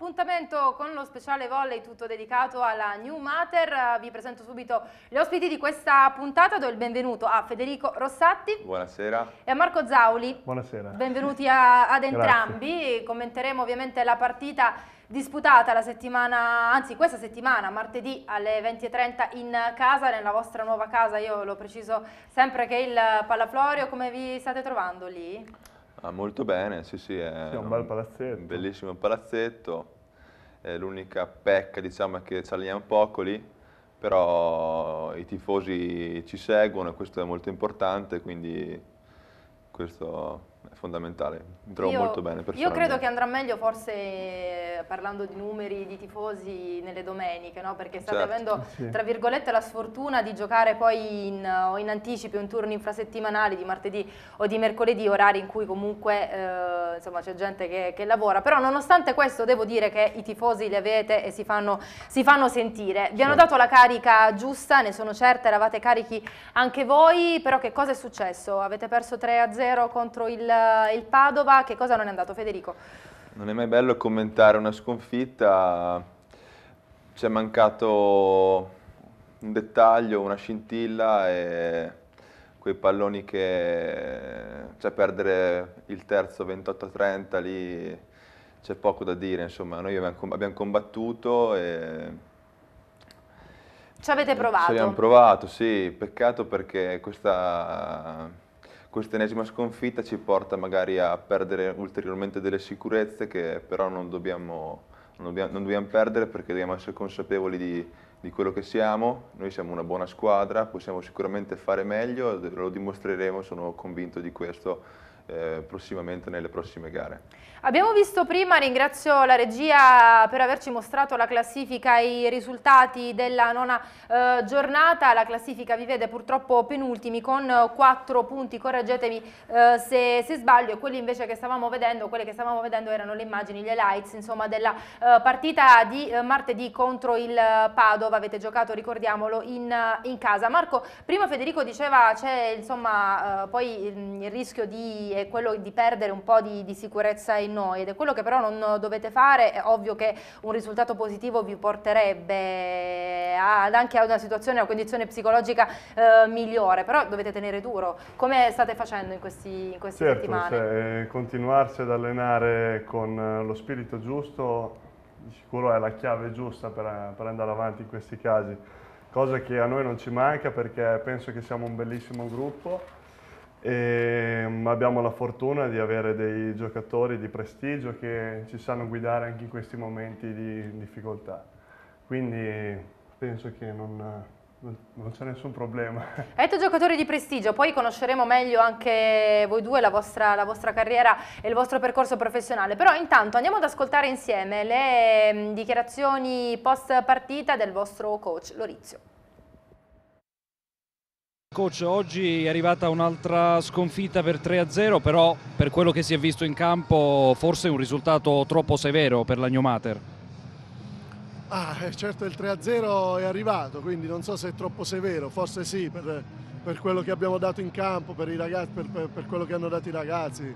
appuntamento con lo speciale volley tutto dedicato alla New Mater. Eh, vi presento subito gli ospiti di questa puntata. Do il benvenuto a Federico Rossatti. Buonasera. E a Marco Zauli. Buonasera. Benvenuti a, ad entrambi. Commenteremo ovviamente la partita disputata la settimana, anzi questa settimana, martedì alle 20.30 in casa, nella vostra nuova casa, io l'ho preciso sempre che il Pallaflorio, come vi state trovando lì? Ah, molto bene, sì sì. È, sì, un bel palazzetto. Un bellissimo palazzetto. L'unica pecca diciamo è che saliamo poco lì, però i tifosi ci seguono e questo è molto importante, quindi questo è fondamentale, mi io, molto bene Io credo che andrà meglio forse eh, parlando di numeri di tifosi nelle domeniche, no? perché state certo, avendo sì. tra virgolette la sfortuna di giocare poi in, o in anticipo in turni infrasettimanali di martedì o di mercoledì, orari in cui comunque eh, insomma c'è gente che, che, lavora, però nonostante questo devo dire che i tifosi li avete e si fanno, si fanno sentire. Vi hanno certo. dato la carica giusta, ne sono certa, eravate carichi anche voi, però che cosa è successo? Avete perso 3 0 contro il eh, il Padova, che cosa non è andato Federico? Non è mai bello commentare una sconfitta, ci è mancato un dettaglio, una scintilla e quei palloni che cioè perdere il terzo 28-30 lì c'è poco da dire, insomma, noi abbiamo combattuto e ci avete provato. Ci abbiamo provato, sì, peccato perché questa quest'ennesima sconfitta ci porta magari a perdere ulteriormente delle sicurezze che però non dobbiamo, non dobbiamo, non dobbiamo perdere perché dobbiamo essere consapevoli di, di quello che siamo, noi siamo una buona squadra, possiamo sicuramente fare meglio, lo dimostreremo, sono convinto di questo eh, prossimamente nelle prossime gare. Abbiamo visto prima, ringrazio la regia per averci mostrato la classifica e i risultati della nona eh, giornata, la classifica vi vede purtroppo penultimi con eh, quattro punti, correggetemi eh, se, se, sbaglio, quelli invece che stavamo vedendo, quelle che stavamo vedendo erano le immagini, gli highlights insomma, della eh, partita di martedì contro il Padova, avete giocato ricordiamolo in, in casa. Marco, prima Federico diceva c'è insomma poi il, mm, il rischio di è quello di perdere un po' di, di, sicurezza in noi ed è quello che però non dovete fare, è ovvio che un risultato positivo vi porterebbe ad anche a una situazione, a una condizione psicologica eh, migliore, però dovete tenere duro, come state facendo in, questi, in queste certo, settimane? Cioè, eh, continuarsi ad allenare con eh, lo spirito giusto di sicuro è la chiave giusta per, eh, per andare avanti in questi casi, cosa che a noi non ci manca perché penso che siamo un bellissimo gruppo e ehm, abbiamo la fortuna di avere dei giocatori di prestigio che ci sanno guidare anche in questi momenti di difficoltà. Quindi penso che non, non c'è nessun problema. Hai giocatori di prestigio, poi conosceremo meglio anche voi due la vostra, la vostra, carriera e il vostro percorso professionale, però intanto andiamo ad ascoltare insieme le mm, dichiarazioni post partita del vostro coach Lorizio coach, oggi è arrivata un'altra sconfitta per 3-0, però per quello che si è visto in campo forse un risultato troppo severo per la Gnomater. Ah, eh, certo il 3-0 è arrivato, quindi non so se è troppo severo, forse sì, per, per quello che abbiamo dato in campo, per, ragazzi, per, per quello che hanno dato i ragazzi,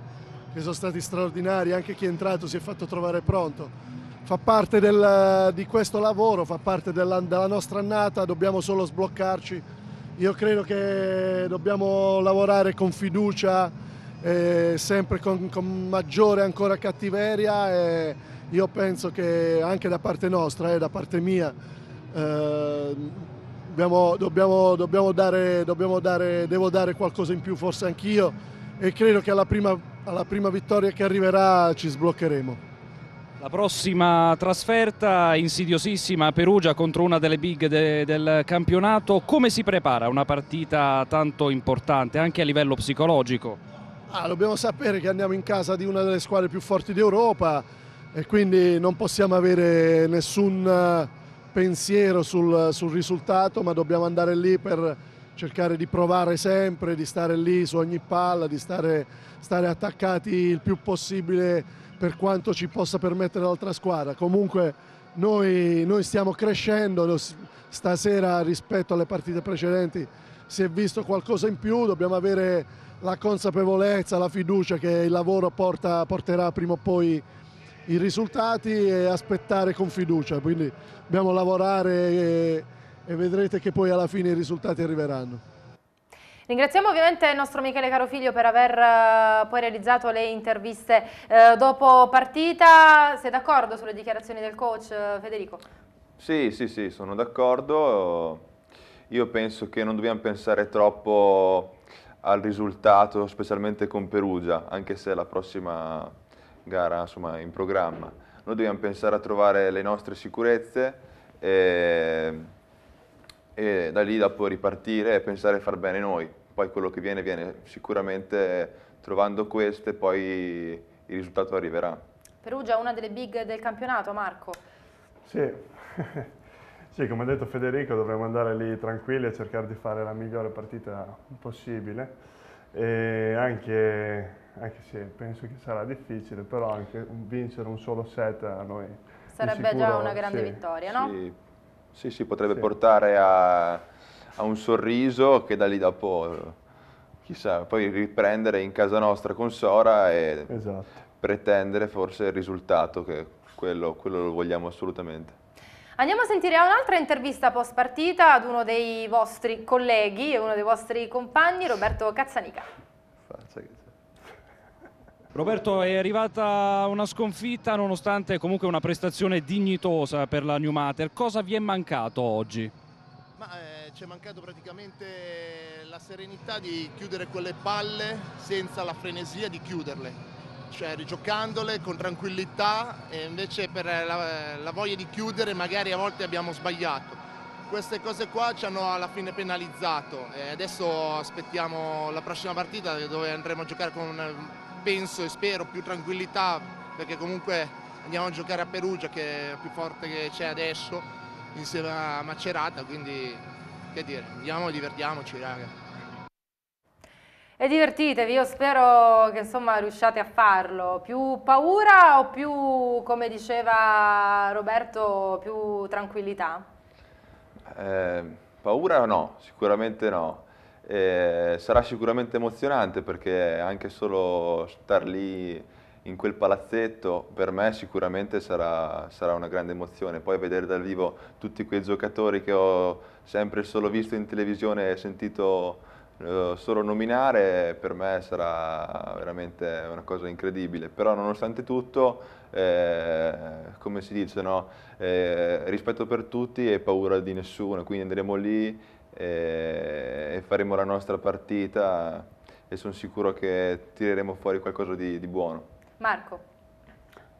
che sono stati straordinari, anche chi è entrato si è fatto trovare pronto fa parte del, di questo lavoro, fa parte della, della nostra annata, dobbiamo solo sbloccarci io credo che dobbiamo lavorare con fiducia, eh, sempre con, con, maggiore ancora cattiveria e io penso che anche da parte nostra e eh, da parte mia eh, dobbiamo, dobbiamo, dobbiamo dare, dobbiamo dare, devo dare qualcosa in più forse anch'io e credo che alla prima, alla prima vittoria che arriverà ci sbloccheremo. La prossima trasferta insidiosissima a Perugia contro una delle big de del campionato. Come si prepara una partita tanto importante anche a livello psicologico? Ah, dobbiamo sapere che andiamo in casa di una delle squadre più forti d'Europa e quindi non possiamo avere nessun eh, pensiero sul, sul risultato, ma dobbiamo andare lì per cercare di provare sempre, di stare lì su ogni palla, di stare, stare attaccati il più possibile per quanto ci possa permettere l'altra squadra. Comunque noi, noi stiamo crescendo, stasera rispetto alle partite precedenti si è visto qualcosa in più, dobbiamo avere la consapevolezza, la fiducia che il lavoro porta, porterà prima o poi i risultati e aspettare con fiducia, quindi dobbiamo lavorare e, e vedrete che poi alla fine i risultati arriveranno. Ringraziamo ovviamente il nostro Michele Carofiglio per aver eh, poi realizzato le interviste eh, dopo partita. Sei d'accordo sulle dichiarazioni del coach eh, Federico? Sì, sì, sì, sono d'accordo. Io penso che non dobbiamo pensare troppo al risultato, specialmente con Perugia, anche se è la prossima gara insomma, in programma. Noi dobbiamo pensare a trovare le nostre sicurezze e, e da lì da poi ripartire e pensare a far bene noi poi quello che viene viene sicuramente trovando queste, poi il risultato arriverà. Perugia è una delle big del campionato, Marco. Sì. sì, come ha detto Federico, dovremmo andare lì tranquilli a cercare di fare la migliore partita possibile. E anche, anche se penso che sarà difficile, però anche vincere un solo set a noi... Sarebbe sicuro, già una grande sì. vittoria, no? Sì, sì, sì potrebbe portare a ha un sorriso che da lì dopo, chissà, poi riprendere in casa nostra con Sora e esatto. pretendere forse il risultato, che quello, quello lo vogliamo assolutamente. Andiamo a sentire un'altra intervista post partita ad uno dei vostri colleghi e uno dei vostri compagni, Roberto Cazzanica. Roberto è arrivata una sconfitta nonostante comunque una prestazione dignitosa per la New Mater, cosa vi è mancato oggi? Ma eh, ci è mancato praticamente la serenità di chiudere quelle palle senza la frenesia di chiuderle. Cioè rigiocandole con tranquillità e invece per eh, la, la voglia di chiudere magari a volte abbiamo sbagliato queste cose qua ci hanno alla fine penalizzato e adesso aspettiamo la prossima partita dove andremo a giocare con eh, penso e spero più tranquillità perché comunque andiamo a giocare a Perugia che è più forte che c'è adesso insieme a Macerata, quindi che dire, andiamo, divertiamoci raga. E divertitevi, io spero che insomma riusciate a farlo. Più paura o più, come diceva Roberto, più tranquillità? Eh, paura no, sicuramente no. Eh, sarà sicuramente emozionante perché anche solo star lì in quel palazzetto per me sicuramente sarà, sarà, una grande emozione. Poi vedere dal vivo tutti quei giocatori che ho sempre solo visto in televisione e sentito eh, solo nominare, per me sarà veramente una cosa incredibile. Però nonostante tutto, eh, come si dice, no? eh, rispetto per tutti e paura di nessuno, quindi andremo lì eh, e faremo la nostra partita e sono sicuro che tireremo fuori qualcosa di, di buono. Marco.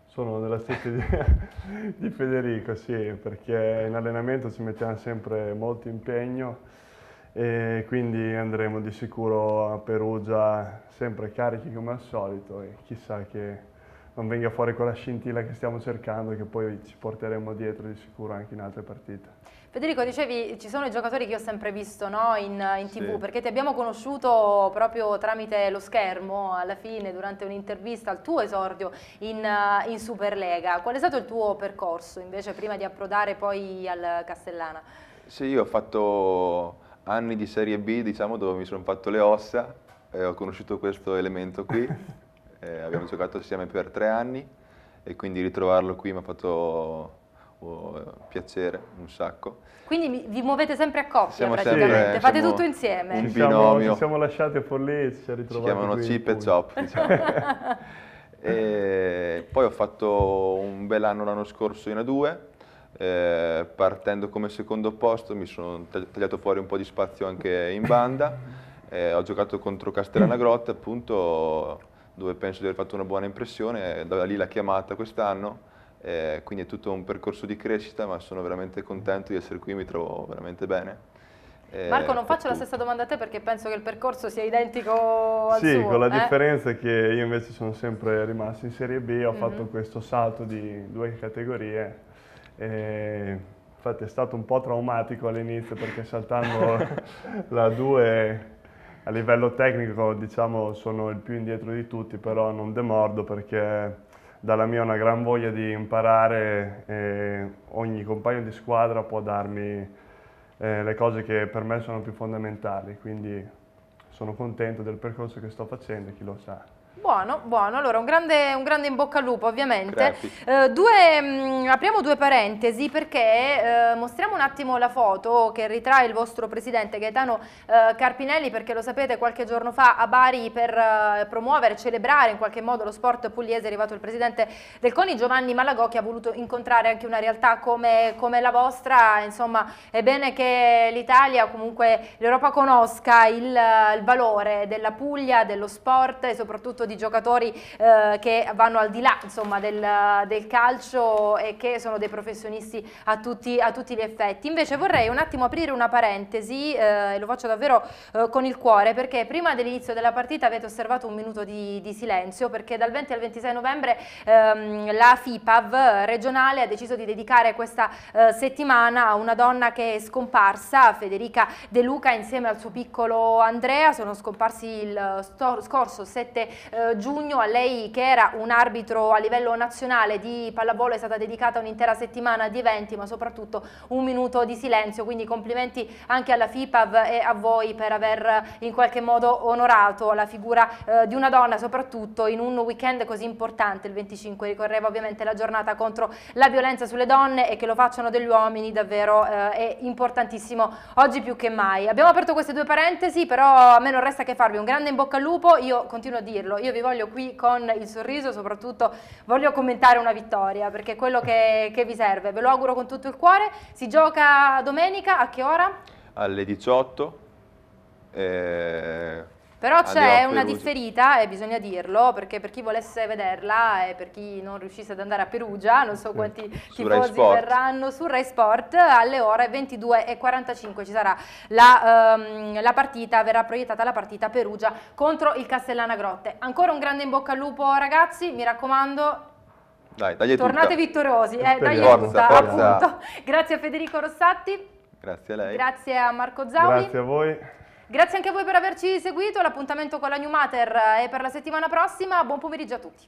Sono della stessa idea di Federico, sì, perché in allenamento ci mettiamo sempre molto impegno e quindi andremo di sicuro a Perugia sempre carichi come al solito e chissà che non venga fuori quella scintilla che stiamo cercando e che poi ci porteremo dietro di sicuro anche in altre partite. Federico, dicevi, ci sono i giocatori che ho sempre visto no? in, in, tv, sì. perché ti abbiamo conosciuto proprio tramite lo schermo, alla fine, durante un'intervista al tuo esordio in, in Superlega. Qual è stato il tuo percorso, invece, prima di approdare poi al Castellana? Sì, io ho fatto anni di Serie B, diciamo, dove mi sono fatto le ossa, e ho conosciuto questo elemento qui eh, abbiamo giocato assieme per tre anni e quindi ritrovarlo qui mi ha fatto oh, piacere un sacco. Quindi vi muovete sempre a coppia siamo praticamente, sempre, fate tutto insieme. Un ci binomio. ci siamo lasciati a Forlì e ci siamo ritrovati Ci chiamano Chip e Chop, diciamo. poi ho fatto un bel anno l'anno scorso in A2, eh, partendo come secondo posto mi sono tagliato fuori un po' di spazio anche in banda, eh, ho giocato contro Castellana Grotta appunto dove penso di aver fatto una buona impressione, da lì la chiamata quest'anno, eh, quindi è tutto un percorso di crescita, ma sono veramente contento di essere qui, mi trovo veramente bene. Eh, Marco, non faccio la stessa domanda a te perché penso che il percorso sia identico al sì, suo. Sì, con la eh? differenza che io invece sono sempre rimasto in Serie B, ho mm -hmm. fatto questo salto di due categorie. E infatti è stato un po' traumatico all'inizio perché saltando la 2 a livello tecnico diciamo sono il più indietro di tutti, però non demordo perché dalla mia ho una gran voglia di imparare e ogni compagno di squadra può darmi eh, le cose che per me sono più fondamentali, quindi sono contento del percorso che sto facendo e chi lo sa. Buono, buono. Allora, un grande, un grande, in bocca al lupo, ovviamente. Eh, due, mh, mm, apriamo due parentesi perché eh, mostriamo un attimo la foto che ritrae il vostro presidente Gaetano eh, Carpinelli, perché lo sapete, qualche giorno fa a Bari per eh, promuovere, celebrare in qualche modo lo sport pugliese è arrivato il presidente del CONI, Giovanni Malagò, che ha voluto incontrare anche una realtà come, come la vostra. Insomma, è bene che l'Italia, comunque l'Europa conosca il, il valore della Puglia, dello sport e soprattutto frutto di giocatori eh, che vanno al di là insomma, del, del, calcio e che sono dei professionisti a tutti, a tutti, gli effetti. Invece vorrei un attimo aprire una parentesi, eh, lo faccio davvero eh, con il cuore, perché prima dell'inizio della partita avete osservato un minuto di, di, silenzio, perché dal 20 al 26 novembre ehm, la FIPAV regionale ha deciso di dedicare questa eh, settimana a una donna che è scomparsa, Federica De Luca, insieme al suo piccolo Andrea, sono scomparsi il eh, scorso 7 eh, giugno, a lei che era un arbitro a livello nazionale di pallavolo è stata dedicata un'intera settimana di eventi ma soprattutto un minuto di silenzio, quindi complimenti anche alla FIPAV e a voi per aver eh, in qualche modo onorato la figura eh, di una donna soprattutto in un weekend così importante, il 25 ricorreva ovviamente la giornata contro la violenza sulle donne e che lo facciano degli uomini davvero eh, è importantissimo oggi più che mai. Abbiamo aperto queste due parentesi però a me non resta che farvi un grande in bocca al lupo, io continuo a dirlo, io vi voglio qui con il sorriso, soprattutto voglio commentare una vittoria, perché è quello che, che vi serve. Ve lo auguro con tutto il cuore. Si gioca domenica, a che ora? Alle 18. Eh però ah, c'è una differita e bisogna dirlo perché per chi volesse vederla e per chi non riuscisse ad andare a Perugia, non so quanti tifosi verranno su Rai Sport alle ore 22 e 45 ci sarà la, um, la, partita, verrà proiettata la partita Perugia contro il Castellana Grotte. Ancora un grande in bocca al lupo ragazzi, mi raccomando. Dai, Tornate tutta. vittoriosi, eh, dagli forza, forza. Grazie a Federico Rossatti. Grazie a lei. Grazie a Marco Zauri. Grazie a voi. Grazie anche a voi per averci seguito, l'appuntamento con la New Mater eh, è per la settimana prossima, buon pomeriggio a tutti.